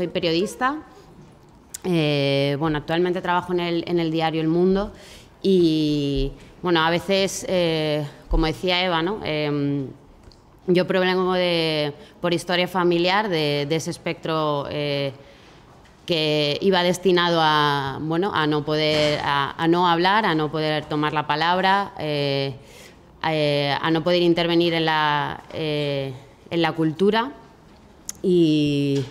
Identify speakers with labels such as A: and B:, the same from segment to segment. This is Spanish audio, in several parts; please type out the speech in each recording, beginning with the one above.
A: soy periodista. Eh, bueno, actualmente trabajo en el, diario El Mundo y, bueno, a veces, eh, como decía Eva, em, yo provengo por historia familiar de, ese espectro eh, que iba destinado a, bueno, a no poder, no hablar, a no poder tomar la palabra, a no poder intervenir en la, en la cultura y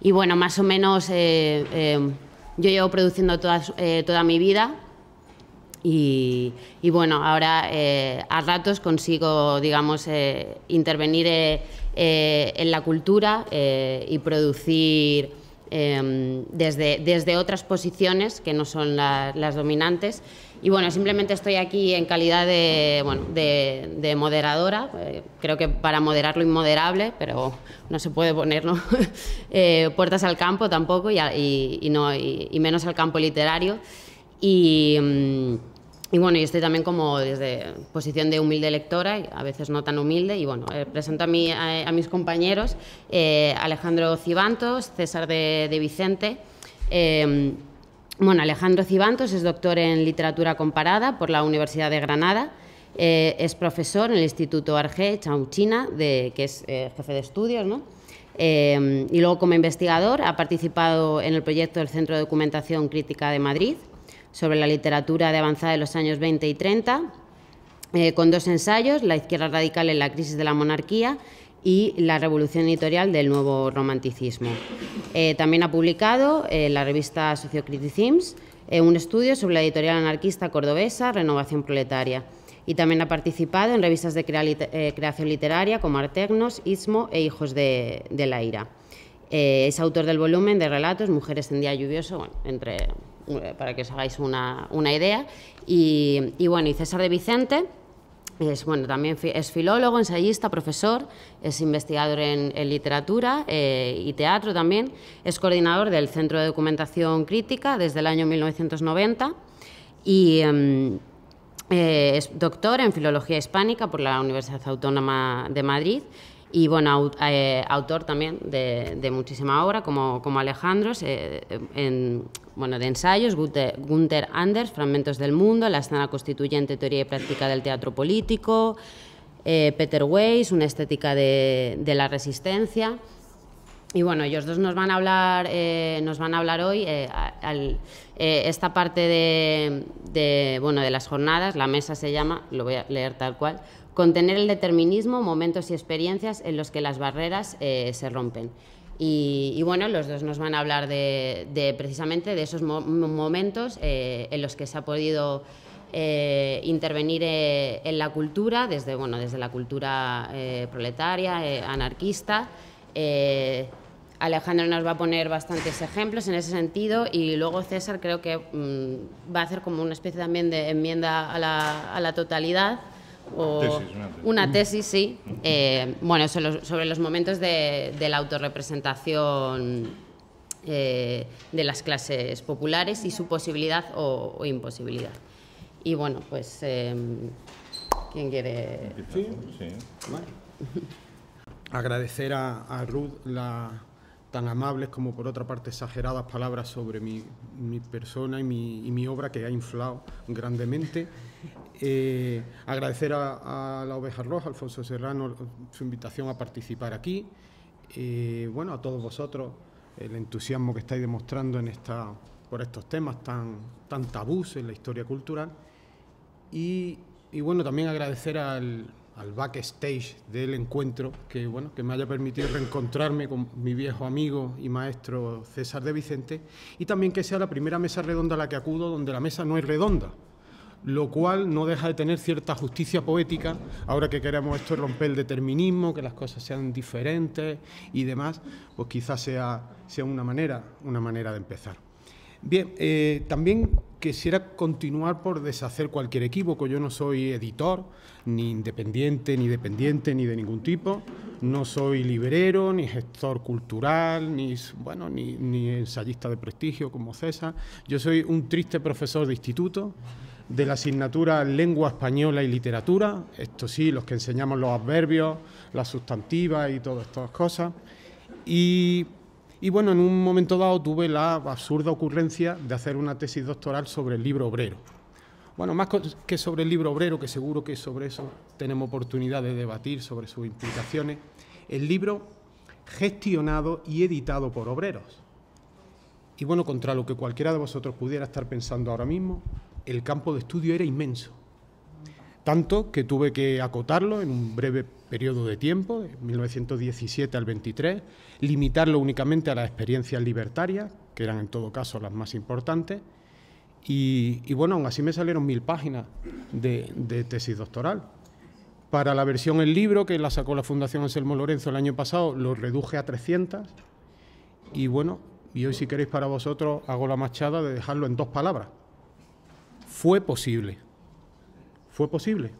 A: y bueno, más o menos eh, eh, yo llevo produciendo toda, eh, mi vida y, bueno, ahora a ratos consigo, digamos, intervenir en la cultura y producir em, desde, otras posiciones que no son las dominantes. Y bueno, simplemente estoy aquí en calidad de, bueno, de, moderadora, eh, creo que para moderar lo inmoderable, pero no se puede poner ¿no? Eh, puertas al campo tampoco y, no, y, menos al campo literario. Y, mm, bueno, yo estoy también como desde posición de humilde lectora, a veces no tan humilde, y bueno, eh, presento a, mí, a, mis compañeros Alejandro Cibantos, César de, de Vicente. Bueno, Alejandro Cibantos es doctor en literatura comparada por la Universidad de Granada. Eh, es profesor en el Instituto Arge Chauchina, de, que es eh, jefe de estudios, ¿no? Eh, y luego como investigador ha participado en el proyecto del Centro de Documentación Crítica de Madrid sobre la literatura de avanzada de los años 20 y 30, con dos ensayos, La izquierda radical en la crisis de la monarquía y La revolución editorial del nuevo romanticismo. Eh, también ha publicado en eh, la revista Sociocriticisms eh, un estudio sobre la editorial anarquista cordobesa Renovación Proletaria y también ha participado en revistas de creación literaria como Artegnos, Istmo e Hijos de, la Ira. es autor del volumen de relatos Mujeres en Día Lluvioso, entre, para que os hagáis una, idea. Y, y bueno, y César de Vicente, es, bueno, también es filólogo, ensayista, profesor, es investigador en, literatura eh, y teatro también, es coordinador del Centro de Documentación Crítica desde el año 1990 y em, eh, es doctor en Filología Hispánica por la Universidad Autónoma de Madrid y bueno, eh, autor también de, muchísima obra, como, como Alejandro eh, en, bueno, de ensayos, Gunther, Anders, Fragmentos del Mundo, La escena constituyente, teoría y práctica del teatro político, eh, Peter Weiss, una estética de la resistencia. Y bueno, ellos dos nos van a hablar, eh, nos van a hablar hoy eh, eh, esta parte de, bueno, de las jornadas, la mesa se llama, lo voy a leer tal cual, contener el determinismo, momentos y experiencias en los que las barreras se rompen. Y, bueno, los dos nos van a hablar de, precisamente de esos momentos en los que se ha podido intervenir en la cultura, desde, bueno, desde la cultura proletaria, anarquista. Alejandro nos va a poner bastantes ejemplos en ese sentido y luego César creo que mm, va a hacer como una especie también de enmienda a la, totalidad o una, tesis. sí, eh, bueno, sobre los, momentos de, la autorrepresentación eh, de las clases populares y su posibilidad o, imposibilidad. Y bueno, pues, em, ¿quién quiere...? Sí,
B: sí. agradecer a Ruth la, tan amables como por otra parte exageradas palabras sobre mi, mi persona y mi, y mi, obra que ha inflado grandemente. Eh, agradecer a, la Oveja Roja, Alfonso Serrano, su invitación a participar aquí. Eh, bueno, a todos vosotros, el entusiasmo que estáis demostrando en esta, por estos temas tan, tan tabús en la historia cultural. y bueno, también agradecer al, al backstage del encuentro, que bueno, que me haya permitido reencontrarme con mi viejo amigo y maestro César de Vicente, y también que sea la primera mesa redonda a la que acudo donde la mesa no es redonda, lo cual no deja de tener cierta justicia poética, ahora que queremos esto romper el determinismo, que las cosas sean diferentes y demás, pues quizás sea, sea una manera, una manera de empezar. Bien, eh, también quisiera continuar por deshacer cualquier equívoco. Yo no soy editor, ni independiente, ni dependiente, ni de ningún tipo. No soy librero, ni gestor cultural, ni, bueno, ni, ni ensayista de prestigio como César. Yo soy un triste profesor de instituto de la asignatura Lengua Española y Literatura. Esto sí, los que enseñamos los adverbios, las sustantivas y todas estas cosas. Y y bueno, en un momento dado tuve la absurda ocurrencia de hacer una tesis doctoral sobre el libro obrero. Bueno, más que sobre el libro obrero, que seguro que sobre eso tenemos oportunidad de debatir sobre sus implicaciones, el libro gestionado y editado por obreros. Y bueno, contra lo que cualquiera de vosotros pudiera estar pensando ahora mismo, el campo de estudio era inmenso tanto que tuve que acotarlo en un breve periodo de tiempo, de 1917 al 23, limitarlo únicamente a las experiencias libertarias, que eran en todo caso las más importantes, y, bueno, aún así me salieron mil páginas de, de, tesis doctoral. Para la versión en libro, que la sacó la Fundación Anselmo Lorenzo el año pasado, lo reduje a 300, y bueno, y hoy si queréis para vosotros hago la machada de dejarlo en dos palabras. Fue posible fue posible.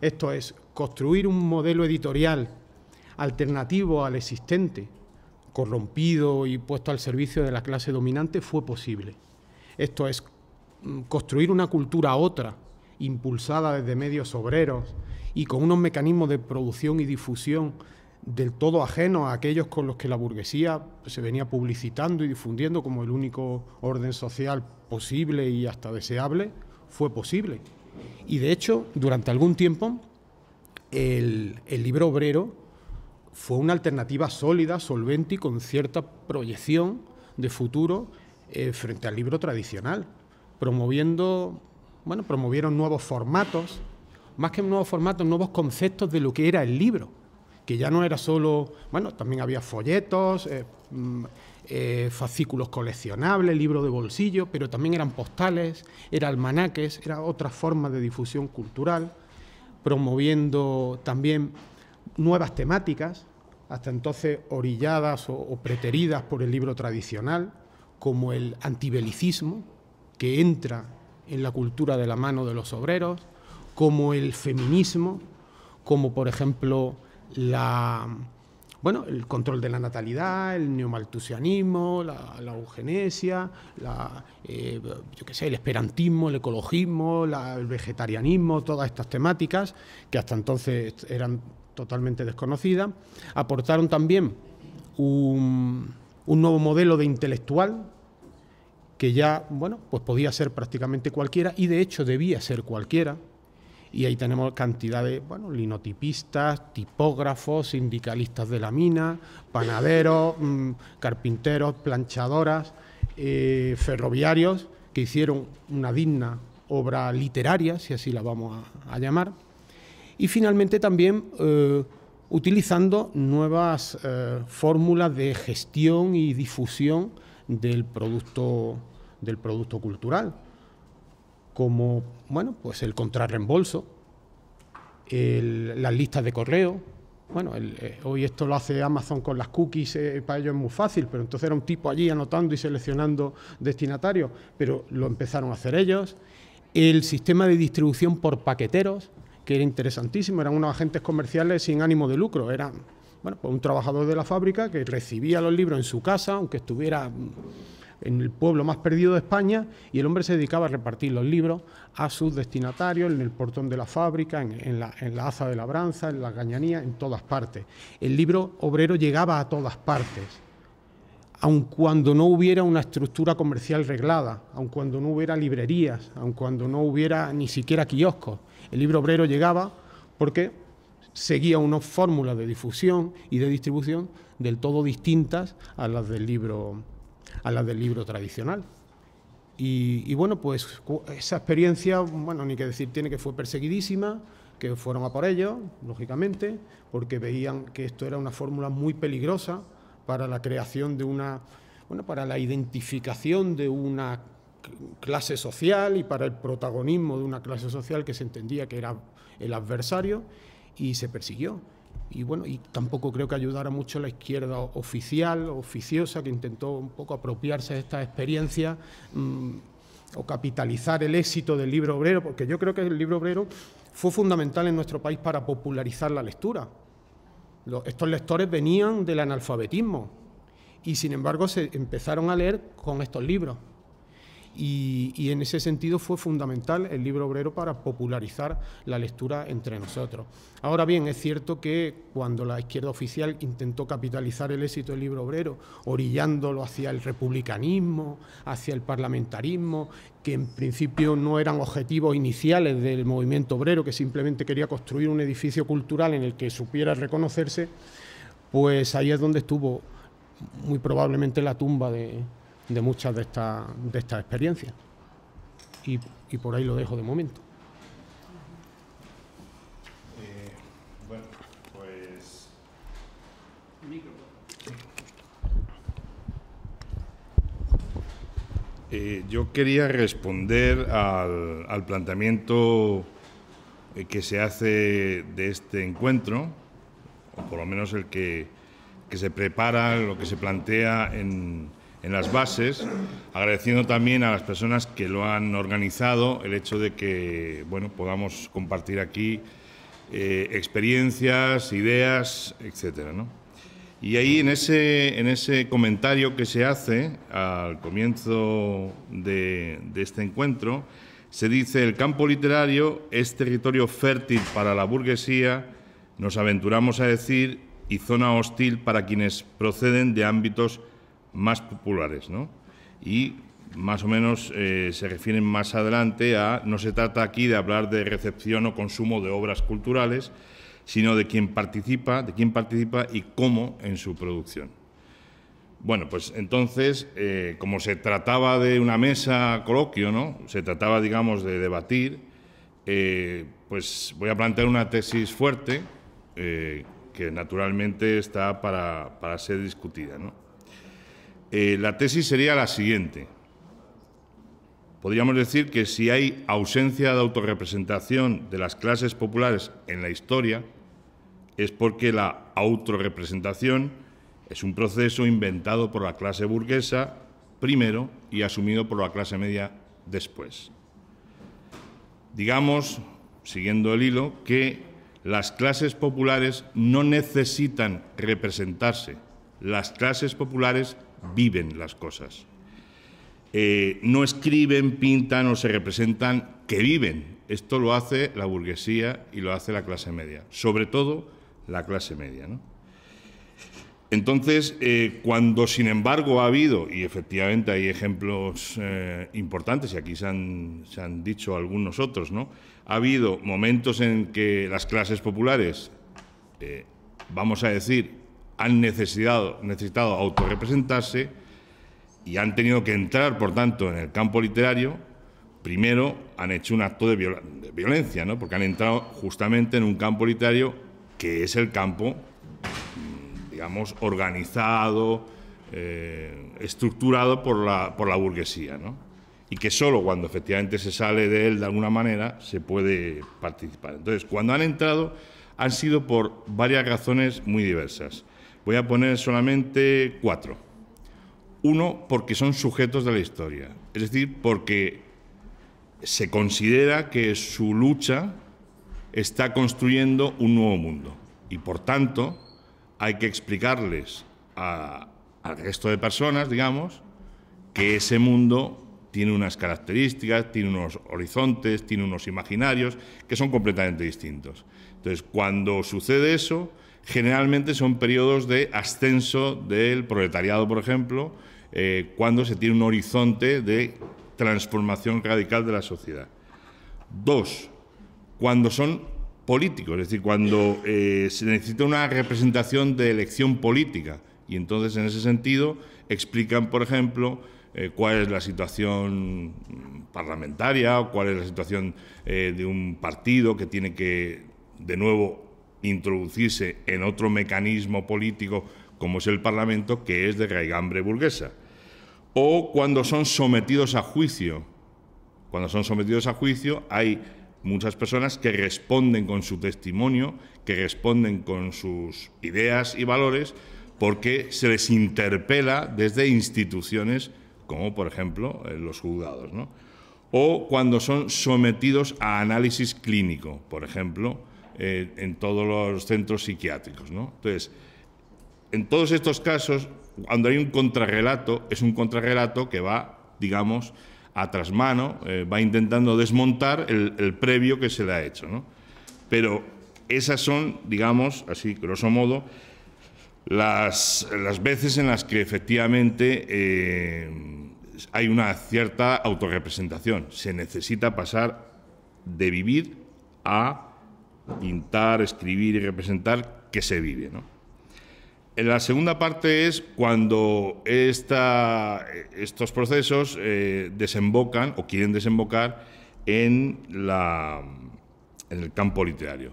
B: Esto es, construir un modelo editorial alternativo al existente, corrompido y puesto al servicio de la clase dominante, fue posible. Esto es, mm, construir una cultura otra, impulsada desde medios obreros y con unos mecanismos de producción y difusión del todo ajenos a aquellos con los que la burguesía se venía publicitando y difundiendo como el único orden social posible y hasta deseable, fue posible. Y de hecho, durante algún tiempo, el, libro obrero fue una alternativa sólida, solvente y con cierta proyección de futuro eh, frente al libro tradicional, promoviendo, bueno, promovieron nuevos formatos, más que nuevos formatos, nuevos conceptos de lo que era el libro, que ya no era solo, bueno, también había folletos, eh, mm, eh, fascículos coleccionables, libros de bolsillo, pero también eran postales, eran almanaques, era otra forma de difusión cultural, promoviendo también nuevas temáticas, hasta entonces orilladas o, o preteridas por el libro tradicional, como el antibelicismo, que entra en la cultura de la mano de los obreros, como el feminismo, como por ejemplo la bueno, el control de la natalidad, el neomaltusianismo, la, eugenesia, la, eh, yo sé, el esperantismo, el ecologismo, el vegetarianismo, todas estas temáticas que hasta entonces eran totalmente desconocidas, aportaron también un, un nuevo modelo de intelectual que ya, bueno, pues podía ser prácticamente cualquiera y de hecho debía ser cualquiera, y ahí tenemos cantidad de bueno, linotipistas, tipógrafos, sindicalistas de la mina, panaderos, mm, carpinteros, planchadoras, eh, ferroviarios, que hicieron una digna obra literaria, si así la vamos a, llamar. Y finalmente también eh, utilizando nuevas eh, fórmulas de gestión y difusión del del producto cultural como, bueno, pues el contrarreembolso, las listas de correo. Bueno, eh, hoy esto lo hace Amazon con las cookies, eh, para ellos es muy fácil, pero entonces era un tipo allí anotando y seleccionando destinatarios, pero lo empezaron a hacer ellos. El sistema de distribución por paqueteros, que era interesantísimo, eran unos agentes comerciales sin ánimo de lucro, eran bueno, pues un trabajador de la fábrica que recibía los libros en su casa, aunque estuviera en el pueblo más perdido de España, y el hombre se dedicaba a repartir los libros a sus destinatarios, en el portón de la fábrica, en, la, en la, aza de labranza, en la gañanía, en todas partes. El libro obrero llegaba a todas partes, aun cuando no hubiera una estructura comercial reglada, aun cuando no hubiera librerías, aun cuando no hubiera ni siquiera kioscos. El libro obrero llegaba porque seguía unas fórmulas de difusión y de distribución del todo distintas a las del libro a la del libro tradicional. Y, bueno, pues esa experiencia, bueno, ni que decir, tiene que fue perseguidísima, que fueron a por ellos, lógicamente, porque veían que esto era una fórmula muy peligrosa para la creación de una, bueno, para la identificación de una clase social y para el protagonismo de una clase social que se entendía que era el adversario y se persiguió y bueno, y tampoco creo que ayudara mucho la izquierda oficial, oficiosa, que intentó un poco apropiarse de esta experiencia mm, o capitalizar el éxito del libro obrero, porque yo creo que el libro obrero fue fundamental en nuestro país para popularizar la lectura. estos lectores venían del analfabetismo y sin embargo se empezaron a leer con estos libros. Y, en ese sentido fue fundamental el libro obrero para popularizar la lectura entre nosotros. Ahora bien, es cierto que cuando la izquierda oficial intentó capitalizar el éxito del libro obrero, orillándolo hacia el republicanismo, hacia el parlamentarismo, que en principio no eran objetivos iniciales del movimiento obrero, que simplemente quería construir un edificio cultural en el que supiera reconocerse, pues ahí es donde estuvo muy probablemente la tumba de, de muchas de estas de estas experiencias. Y, y, por ahí lo dejo de momento.
C: Eh, bueno, pues... Eh, yo quería responder al, al planteamiento eh, que se hace de este encuentro, o por lo menos el que se prepara, lo que se plantea en, en las bases, agradeciendo también a las personas que lo han organizado el hecho de que bueno, podamos compartir aquí eh, experiencias, ideas, etcétera. Y ahí en ese, en ese comentario que se hace al comienzo de este encuentro, se dice, el campo literario es territorio fértil para la burguesía, nos aventuramos a decir, y zona hostil para quienes proceden de ámbitos más populares, ¿no? Y más o menos eh, se refieren más adelante a, no se trata aquí de hablar de recepción o consumo de obras culturales, sino de quién participa, de quién participa y cómo en su producción. Bueno, pues entonces, eh, como se trataba de una mesa coloquio, ¿no? Se trataba, digamos, de debatir, eh, pues voy a plantear una tesis fuerte que naturalmente está para, para ser discutida, ¿no? Eh, la tesis sería la siguiente. Podríamos decir que si hay ausencia de autorrepresentación de las clases populares en la historia, es porque la autorrepresentación es un proceso inventado por la clase burguesa primero y asumido por la clase media después. Digamos, siguiendo el hilo, que las clases populares no necesitan representarse. Las clases populares viven las cosas. Eh, no escriben, pintan o se representan que viven. Esto lo hace la burguesía y lo hace la clase media, sobre todo la clase media. Entonces, eh, cuando sin embargo ha habido, y efectivamente hay ejemplos eh, importantes, y aquí se han, dicho algunos otros, ¿no? ha habido momentos en que las clases populares, vamos a decir, han necesitado, necesitado autorrepresentarse y han tenido que entrar, por tanto, en el campo literario. Primero han hecho un acto de, violencia, ¿no? porque han entrado justamente en un campo literario que es el campo, mm, digamos, organizado, eh, estructurado por la, por la burguesía. ¿no? y que solo cuando efectivamente se sale de él de alguna manera se puede participar. Entonces, cuando han entrado han sido por varias razones muy diversas. Voy a poner solamente cuatro. Uno, porque son sujetos de la historia, es decir, porque se considera que su lucha está construyendo un nuevo mundo y por tanto hay que explicarles al resto de personas, digamos, que ese mundo tiene unas características, tiene unos horizontes, tiene unos imaginarios que son completamente distintos. Entonces, cuando sucede eso, generalmente son periodos de ascenso del proletariado, por ejemplo, eh, cuando se tiene un horizonte de transformación radical de la sociedad. Dos, cuando son políticos, es decir, cuando eh, se necesita una representación de elección política. Y entonces, en ese sentido, explican, por ejemplo, eh, cuál es la situación parlamentaria o cuál es la situación de un partido que tiene que, de nuevo, introducirse en otro mecanismo político como es el Parlamento, que es de raigambre burguesa. O cuando son sometidos a juicio. Cuando son sometidos a juicio hay muchas personas que responden con su testimonio, que responden con sus ideas y valores, porque se les interpela desde instituciones como por ejemplo eh, los juzgados, o cuando son sometidos a análisis clínico, por ejemplo, eh, en todos los centros psiquiátricos. Entonces, en todos estos casos, cuando hay un contrarrelato, es un contrarrelato que va, digamos, a trasmano, eh, va intentando desmontar el, previo que se le ha hecho. Pero esas son, digamos, así, grosso modo, las, las veces en las que efectivamente eh, hay una cierta autorrepresentación. Se necesita pasar de vivir a pintar, escribir y representar que se vive. ¿no? En la segunda parte es cuando estos procesos eh, desembocan o quieren desembocar en, la, en el campo literario.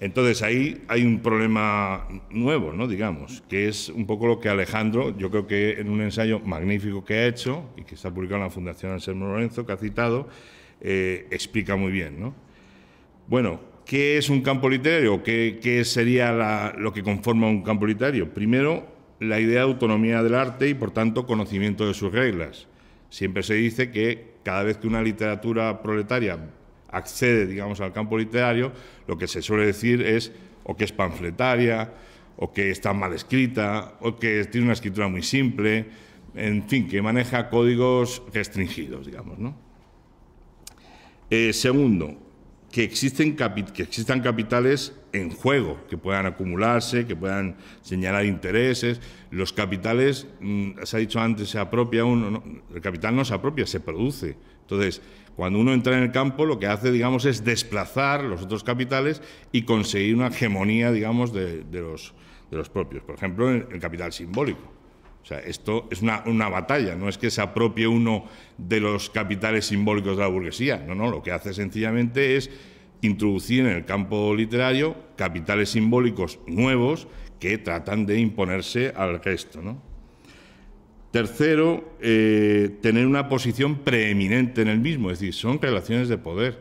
C: Entonces ahí hay un problema nuevo, ¿no? digamos, que es un poco lo que Alejandro, yo creo que en un ensayo magnífico que ha hecho y que está publicado en la Fundación Anselmo Lorenzo, que ha citado, eh, explica muy bien. ¿no? Bueno, ¿Qué es un campo literario? ¿Qué, qué sería lo que conforma un campo literario? Primero, la idea de autonomía del arte y, por tanto, conocimiento de sus reglas. Siempre se dice que cada vez que una literatura proletaria accede, digamos, al campo literario, lo que se suele decir es o que es panfletaria, o que está mal escrita, o que tiene una escritura muy simple, en fin, que maneja códigos restringidos, digamos, eh, segundo, que, existen que existan capitales en juego, que puedan acumularse, que puedan señalar intereses. Los capitales, mm, se ha dicho antes, se apropia uno, el capital no se apropia, se produce. Entonces, cuando uno entra en el campo, lo que hace, digamos, es desplazar los otros capitales y conseguir una hegemonía, digamos, de los, de los propios. Por ejemplo, el capital simbólico sea, esto es una, batalla, no es que se apropie uno de los capitales simbólicos de la burguesía, no, no, lo que hace sencillamente es introducir en el campo literario capitales simbólicos nuevos que tratan de imponerse al resto. Tercero, eh, tener una posición preeminente en el mismo, es decir, son relaciones de poder.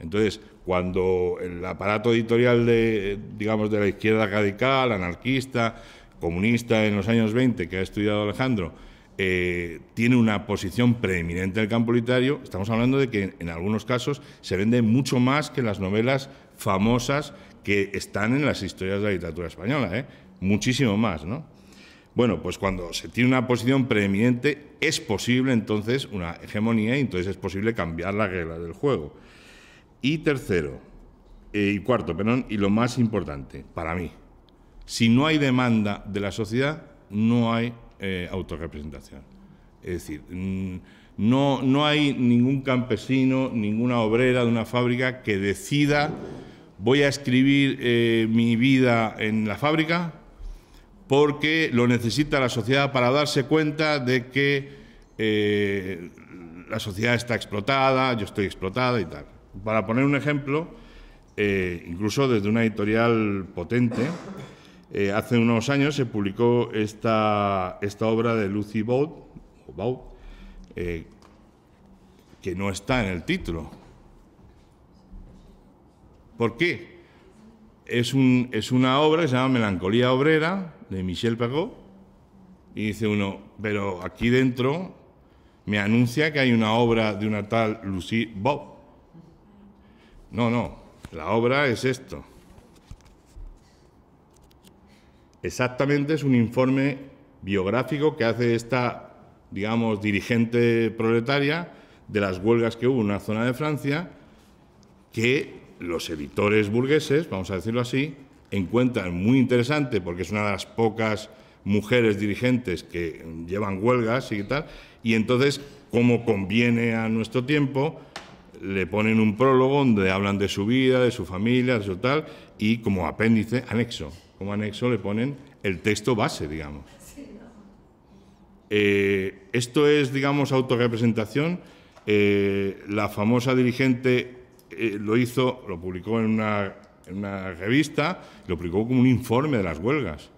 C: Entonces, cuando el aparato editorial de, digamos, de la izquierda radical, anarquista, comunista en los años 20 que ha estudiado Alejandro eh, tiene una posición preeminente en el campo literario, estamos hablando de que en, algunos casos se vende mucho más que las novelas famosas que están en las historias de la literatura española, ¿eh? muchísimo más, ¿no? Bueno, pues cuando se tiene una posición preeminente es posible entonces una hegemonía y entonces es posible cambiar la reglas del juego. Y tercero, eh, y cuarto, perdón, y lo más importante para mí, si no hay demanda de la sociedad, no hay eh, autorrepresentación. Es decir, mm, no, hay ningún campesino, ninguna obrera de una fábrica que decida voy a escribir eh, mi vida en la fábrica porque lo necesita la sociedad para darse cuenta de que eh, la sociedad está explotada, yo estoy explotada y tal. Para poner un ejemplo, incluso desde una editorial potente, eh, hace unos años se publicó esta, obra de Lucy Baud, eh, que no está en el título. ¿Por qué? Es, una obra que se llama Melancolía Obrera, de Michel Pagot y dice uno, pero aquí dentro me anuncia que hay una obra de una tal Lucy Bob. No, no, la obra es esto. Exactamente es un informe biográfico que hace esta, digamos, dirigente proletaria de las huelgas que hubo en una zona de Francia que los editores burgueses, vamos a decirlo así, encuentran muy interesante porque es una de las pocas mujeres dirigentes que llevan huelgas y tal, y entonces, como conviene a nuestro tiempo, le ponen un prólogo donde hablan de su vida, de su familia, de su tal, y como apéndice, anexo, como anexo le ponen el texto base, digamos. Eh, esto es, digamos, autorrepresentación. Eh, la famosa dirigente eh, lo hizo, lo publicó en una, revista, lo publicó como un informe de las huelgas,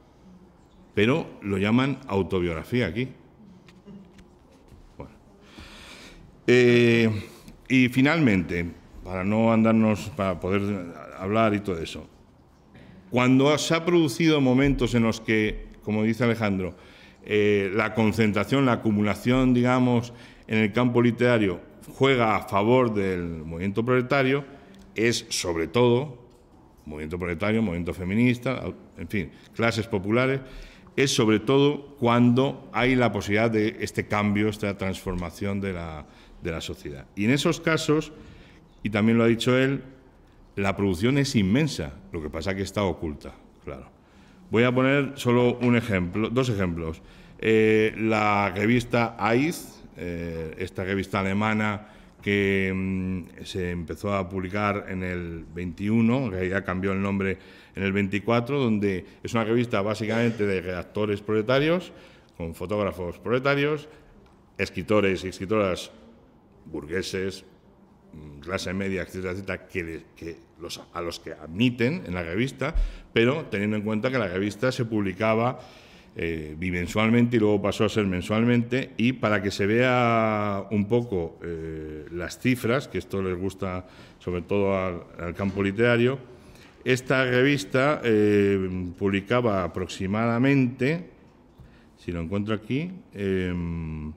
C: pero lo llaman autobiografía aquí. y finalmente, para no andarnos, para poder hablar y todo eso, cuando se ha producido momentos en los que, como dice Alejandro, eh, la concentración, la acumulación, digamos, en el campo literario juega a favor del movimiento proletario, es sobre todo movimiento proletario, movimiento feminista, en fin, clases populares, es sobre todo cuando hay la posibilidad de este cambio, esta transformación de la sociedad. Y en esos casos, y también lo ha dicho él, la producción es inmensa, lo que pasa es que está oculta, claro. Voy a poner solo un ejemplo, dos ejemplos. Eh, la revista Aiz, eh, esta revista alemana que mm, se empezó a publicar en el 21, que ya cambió el nombre en el 24, donde es una revista básicamente de redactores proletarios, con fotógrafos proletarios, escritores y escritoras burgueses, Mm, clase media, etcétera, etcétera, que, los, a los que admiten en la revista, pero teniendo en cuenta que la revista se publicaba eh, bimensualmente y luego pasó a ser mensualmente, y para que se vea un poco eh, las cifras, que esto les gusta sobre todo al, campo literario, esta revista eh, publicaba aproximadamente, si lo encuentro aquí, em,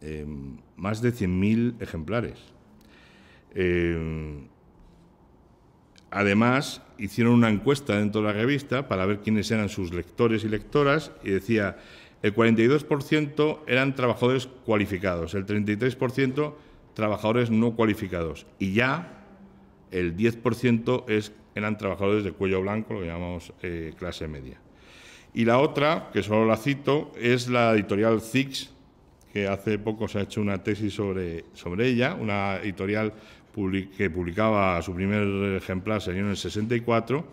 C: em, más de 100.000 ejemplares. Eh, además, hicieron una encuesta dentro de la revista para ver quiénes eran sus lectores y lectoras y decía, el 42% eran trabajadores cualificados, el 33% trabajadores no cualificados y ya el 10% eran trabajadores de cuello blanco, lo que llamamos eh, clase media. Y la otra, que solo la cito, es la editorial Zix, que hace poco se ha hecho una tesis sobre, sobre ella, una editorial que publicaba su primer ejemplar, en el 64.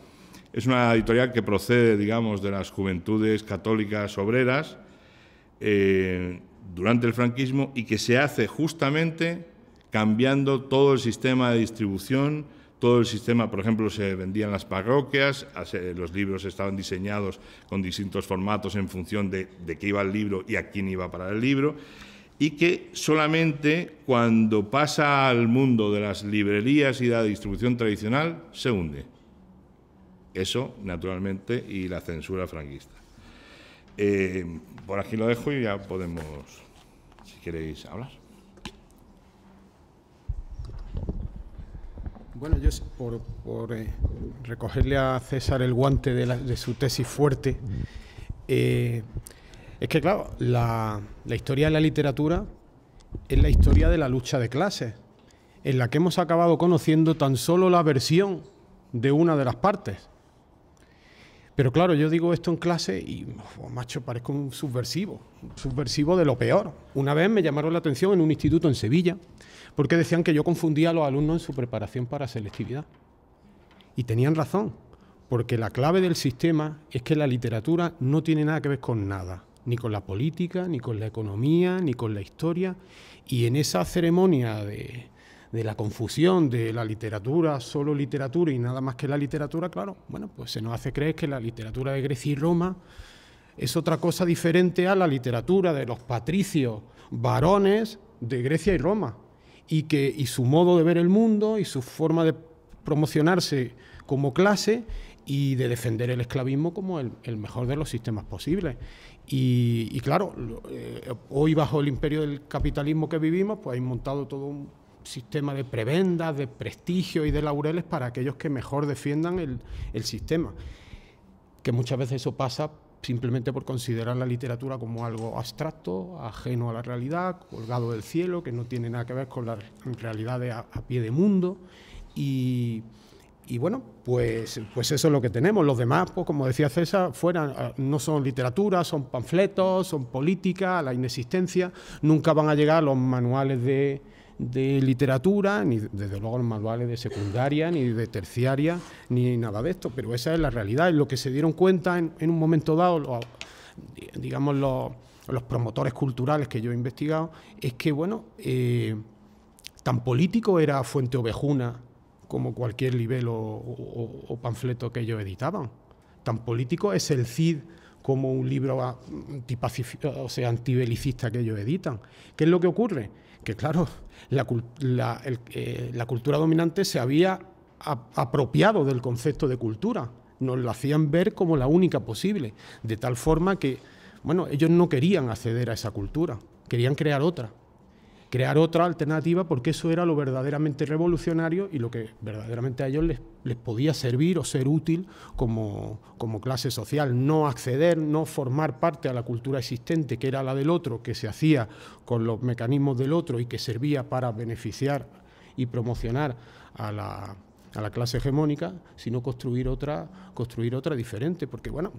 C: Es una editorial que procede, digamos, de las juventudes católicas obreras eh, durante el franquismo y que se hace justamente cambiando todo el sistema de distribución, todo el sistema, por ejemplo, se vendían las parroquias, los libros estaban diseñados con distintos formatos en función de, de qué iba el libro y a quién iba para el libro y que solamente cuando pasa al mundo de las librerías y de la distribución tradicional se hunde. Eso, naturalmente, y la censura franquista. Eh, por aquí lo dejo y ya podemos, si queréis, hablar.
B: Bueno, yo por, eh, recogerle a César el guante de, su tesis fuerte, eh, es que, claro, la, historia de la literatura es la historia de la lucha de clases, en la que hemos acabado conociendo tan solo la versión de una de las partes. Pero claro, yo digo esto en clase y, macho, parezco un subversivo, un subversivo de lo peor. Una vez me llamaron la atención en un instituto en Sevilla, porque decían que yo confundía a los alumnos en su preparación para selectividad. Y tenían razón, porque la clave del sistema es que la literatura no tiene nada que ver con nada ni con la política, ni con la economía, ni con la historia. Y en esa ceremonia de, la confusión de la literatura, solo literatura y nada más que la literatura, claro, bueno, pues se nos hace creer que la literatura de Grecia y Roma es otra cosa diferente a la literatura de los patricios, varones de Grecia y Roma, y que y su modo de ver el mundo y su forma de promocionarse como clase y de defender el esclavismo como el, mejor de los sistemas posibles. Y, claro, eh, hoy bajo el imperio del capitalismo que vivimos, pues hay montado todo un sistema de prebendas, de prestigio y de laureles para aquellos que mejor defiendan el, sistema. Que muchas veces eso pasa simplemente por considerar la literatura como algo abstracto, ajeno a la realidad, colgado del cielo, que no tiene nada que ver con las realidades a, a pie de mundo. Y, y bueno, pues, pues eso es lo que tenemos. Los demás, pues como decía César, fuera, eh, no son literatura, son panfletos, son política, la inexistencia. Nunca van a llegar los manuales de, literatura, ni desde luego los manuales de secundaria, ni de terciaria, ni nada de esto. Pero esa es la realidad, es lo que se dieron cuenta en, un momento dado, digamos, los, promotores culturales que yo he investigado, es que, bueno, eh, tan político era Fuente Ovejuna como cualquier libelo o, panfleto que ellos editaban. Tan político es el CID como un libro o sea, antibelicista que ellos editan. ¿Qué es lo que ocurre? Que claro, la, eh, la cultura dominante se había apropiado del concepto de cultura, nos lo hacían ver como la única posible, de tal forma que, bueno, ellos no querían acceder a esa cultura, querían crear otra crear otra alternativa porque eso era lo verdaderamente revolucionario y lo que verdaderamente a ellos les, les podía servir o ser útil como, como, clase social. No acceder, no formar parte a la cultura existente que era la del otro, que se hacía con los mecanismos del otro y que servía para beneficiar y promocionar a la, a la clase hegemónica, sino construir otra, construir otra diferente, porque bueno,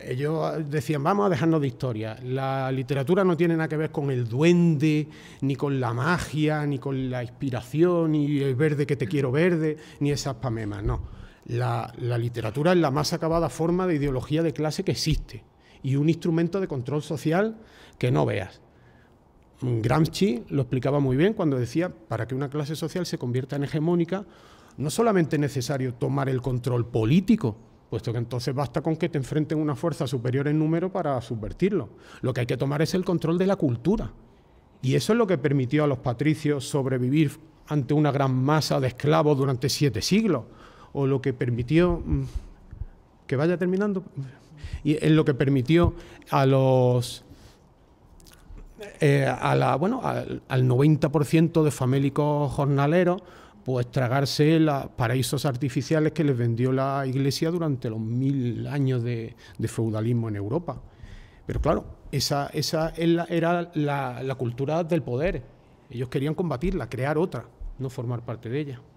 B: ellos ah, decían, vamos a dejarnos de historia. La literatura no tiene nada que ver con el duende, ni con la magia, ni con la inspiración, ni el verde que te quiero verde, ni esas pamemas, no. La, la literatura es la más acabada forma de ideología de clase que existe y un instrumento de control social que no veas. Gramsci lo explicaba muy bien cuando decía, para que una clase social se convierta en hegemónica, no solamente es necesario tomar el control político, puesto que entonces basta con que te enfrenten una fuerza superior en número para subvertirlo. Lo que hay que tomar es el control de la cultura. Y eso es lo que permitió a los patricios sobrevivir ante una gran masa de esclavos durante siete siglos, o lo que permitió mm, que vaya terminando, y es lo que permitió a los eh, al, al 90% de famélicos jornaleros pues tragarse los paraísos artificiales que les vendió la Iglesia durante los mil años de, feudalismo en Europa. Pero claro, esa, esa era la, la cultura del poder. Ellos querían combatirla, crear otra, no formar parte de ella.